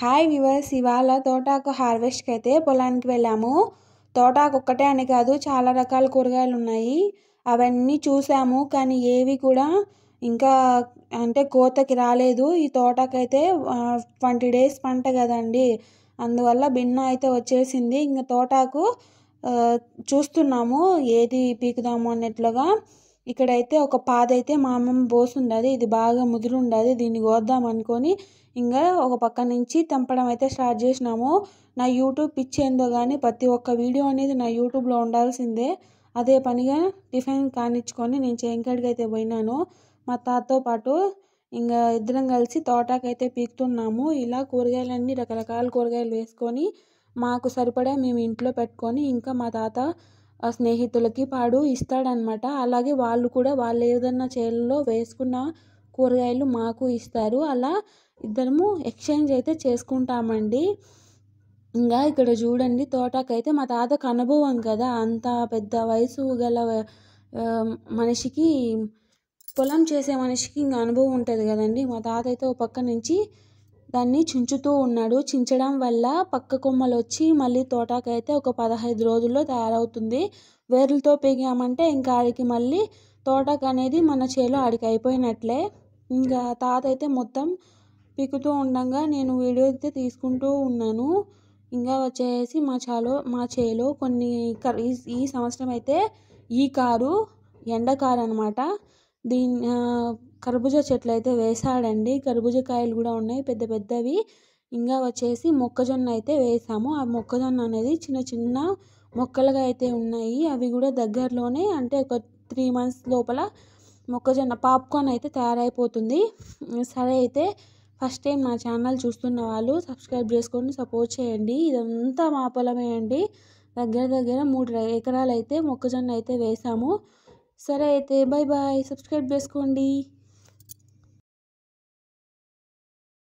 hi viewers ఇవాళ తోటాకు హార్వెస్ట్కి అయితే పొలానికి వెళ్ళాము తోటాకు ఒక్కటే అని కాదు చాలా రకాల కూరగాయలు ఉన్నాయి అవన్నీ చూసాము కానీ ఏవి కూడా ఇంకా అంటే కోతకి రాలేదు ఈ తోటకైతే ట్వంటీ డేస్ పంట కదండి అందువల్ల భిన్న అయితే వచ్చేసింది ఇంకా తోటాకు చూస్తున్నాము ఏది పీకుదాము అన్నట్లుగా ఇక్కడైతే ఒక పాదైతే మా అమ్మమ్మ పోసుండది ఇది బాగా ముదురుండదు దీన్ని కోద్దాం అనుకొని ఇంకా ఒక పక్క నుంచి తెంపడం అయితే స్టార్ట్ చేసినాము నా యూట్యూబ్ పిచ్ ఏందో కానీ ప్రతి ఒక్క వీడియో అనేది నా యూట్యూబ్లో ఉండాల్సిందే అదే పనిగా టిఫిన్ కానిచ్చుకొని నేను చేంకడికి అయితే పోయినాను మా తాతతో పాటు ఇంకా ఇద్దరం కలిసి తోటకైతే పీకుతున్నాము ఇలా కూరగాయలన్నీ రకరకాల కూరగాయలు వేసుకొని మాకు సరిపడా మేము ఇంట్లో పెట్టుకొని ఇంకా మా తాత ఆ స్నేహితులకి పాడు ఇస్తాడనమాట అలాగే వాళ్ళు కూడా వాళ్ళు ఏదన్నా చేలలో వేసుకున్న కూరగాయలు మాకు ఇస్తారు అలా ఇద్దరము ఎక్స్చేంజ్ అయితే చేసుకుంటామండి ఇంకా ఇక్కడ చూడండి తోటకైతే మా తాతకు అనుభవం కదా అంత పెద్ద వయసు గల మనిషికి పొలం చేసే మనిషికి ఇంకా అనుభవం ఉంటుంది కదండి మా తాత అయితే ఒక పక్క నుంచి దాన్ని చించుతూ ఉన్నాడు చించడం వల్ల పక్క కొమ్మలు వచ్చి మళ్ళీ తోటకైతే ఒక పదహైదు రోజుల్లో తయారవుతుంది వేర్లతో పీగామంటే ఇంకా ఆడికి మళ్ళీ తోటకు అనేది మన చేలో ఆడికి అయిపోయినట్లే ఇంకా తాత అయితే మొత్తం పీకుతూ ఉండగా నేను వీడియో అయితే తీసుకుంటూ ఉన్నాను ఇంకా వచ్చేసి మా చాలో మా చేలో కొన్ని ఈ సంవత్సరం అయితే ఈ కారు ఎండ కారు అనమాట దీన్ని కర్బూజా చెట్లు అయితే వేసాడండి కర్బూజా కాయలు కూడా ఉన్నాయి పెద్ద పెద్దవి ఇంకా వచ్చేసి మొక్కజొన్న అయితే వేసాము ఆ మొక్కజొన్న అనేది చిన్న చిన్న మొక్కలుగా అయితే ఉన్నాయి అవి కూడా దగ్గరలోనే అంటే ఒక త్రీ మంత్స్ లోపల మొక్కజొన్న పాప్కార్న్ అయితే తయారైపోతుంది సరే అయితే ఫస్ట్ టైం మా ఛానల్ చూస్తున్న వాళ్ళు సబ్స్క్రైబ్ చేసుకొని సపోర్ట్ చేయండి ఇదంతా మా పొలమే అండి దగ్గర దగ్గర మూడు ఎకరాలు అయితే మొక్కజొన్న అయితే వేసాము సరే అయితే బై బై సబ్స్క్రైబ్ చేసుకోండి